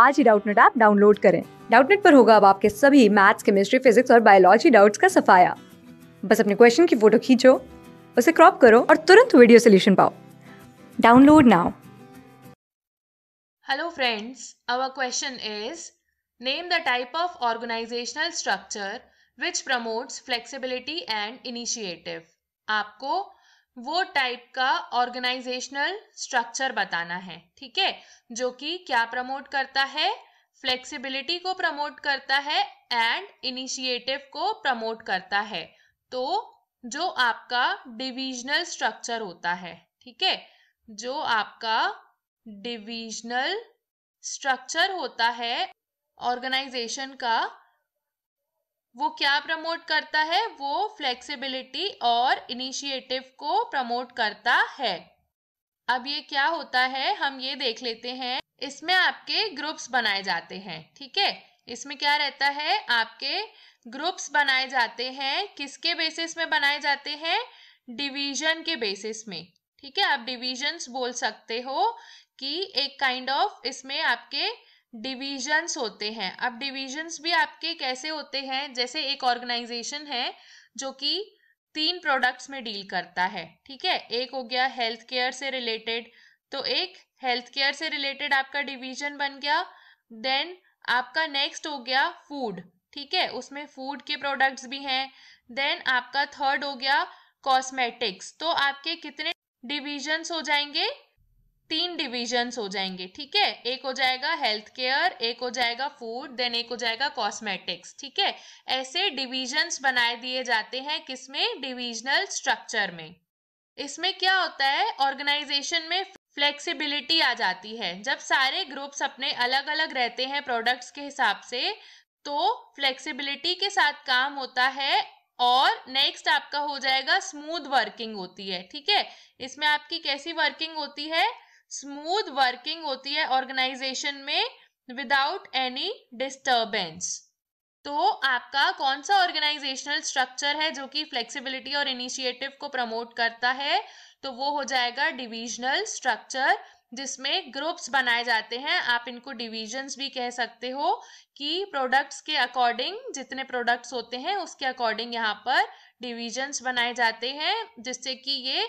आज ही Doubtnut app download करें डाउटनेट पर होगा अब आपके सभी मैथ्स केमिस्ट्री फिजिक्स और बायोलॉजी डाउट्स का सफाया बस अपने क्वेश्चन की फोटो खींचो उसे क्रॉप करो और तुरंत वीडियो सोल्यूशन पाओ download now hello friends our question is name the type of organisational structure which promotes flexibility and initiative आपको वो टाइप का ऑर्गेनाइजेशनल स्ट्रक्चर बताना है ठीक है जो कि क्या प्रमोट करता है फ्लेक्सिबिलिटी को प्रमोट करता है एंड इनिशिएटिव को प्रमोट करता है तो जो आपका डिविजनल स्ट्रक्चर होता है ठीक है जो आपका डिविजनल स्ट्रक्चर होता है ऑर्गेनाइजेशन का वो क्या प्रमोट करता है वो फ्लेक्सिबिलिटी और इनिशिएटिव को प्रमोट करता है अब ये क्या होता है हम ये देख लेते हैं इसमें आपके ग्रुप्स बनाए जाते हैं ठीक है इसमें क्या रहता है आपके ग्रुप्स बनाए जाते हैं किसके बेसिस में बनाए जाते हैं डिवीजन के बेसिस में ठीक है आप डिवीजन्स बोल सकते हो कि एक काइंड kind ऑफ of इसमें आपके डिविजन्स होते हैं अब डिविजन्स भी आपके कैसे होते हैं जैसे एक ऑर्गेनाइजेशन है जो कि तीन प्रोडक्ट्स में डील करता है ठीक है एक हो गया हेल्थ केयर से रिलेटेड तो एक हेल्थ केयर से रिलेटेड आपका डिवीजन बन गया देन आपका नेक्स्ट हो गया फूड ठीक है उसमें फूड के प्रोडक्ट्स भी हैं देन आपका थर्ड हो गया कॉस्मेटिक्स तो आपके कितने डिविजन्स हो जाएंगे तीन डिविजन्स हो जाएंगे ठीक है एक हो जाएगा हेल्थ केयर एक हो जाएगा फूड देन एक हो जाएगा कॉस्मेटिक्स ठीक है ऐसे डिविजन्स बनाए दिए जाते हैं किसमें डिविजनल स्ट्रक्चर में इसमें क्या होता है ऑर्गेनाइजेशन में फ्लेक्सिबिलिटी आ जाती है जब सारे ग्रुप्स अपने अलग अलग रहते हैं प्रोडक्ट्स के हिसाब से तो फ्लेक्सिबिलिटी के साथ काम होता है और नेक्स्ट आपका हो जाएगा स्मूथ वर्किंग होती है ठीक है इसमें आपकी कैसी वर्किंग होती है स्मूथ वर्किंग होती है ऑर्गेनाइजेशन में विदाउट एनी डिस्टर्बेंस तो आपका कौन सा ऑर्गेनाइजेशनल स्ट्रक्चर है जो कि फ्लेक्सिबिलिटी और इनिशिएटिव को प्रमोट करता है तो वो हो जाएगा डिविजनल स्ट्रक्चर जिसमें ग्रुप्स बनाए जाते हैं आप इनको डिविजन्स भी कह सकते हो कि प्रोडक्ट्स के अकॉर्डिंग जितने प्रोडक्ट्स होते हैं उसके अकॉर्डिंग यहाँ पर डिविजन्स बनाए जाते हैं जिससे कि ये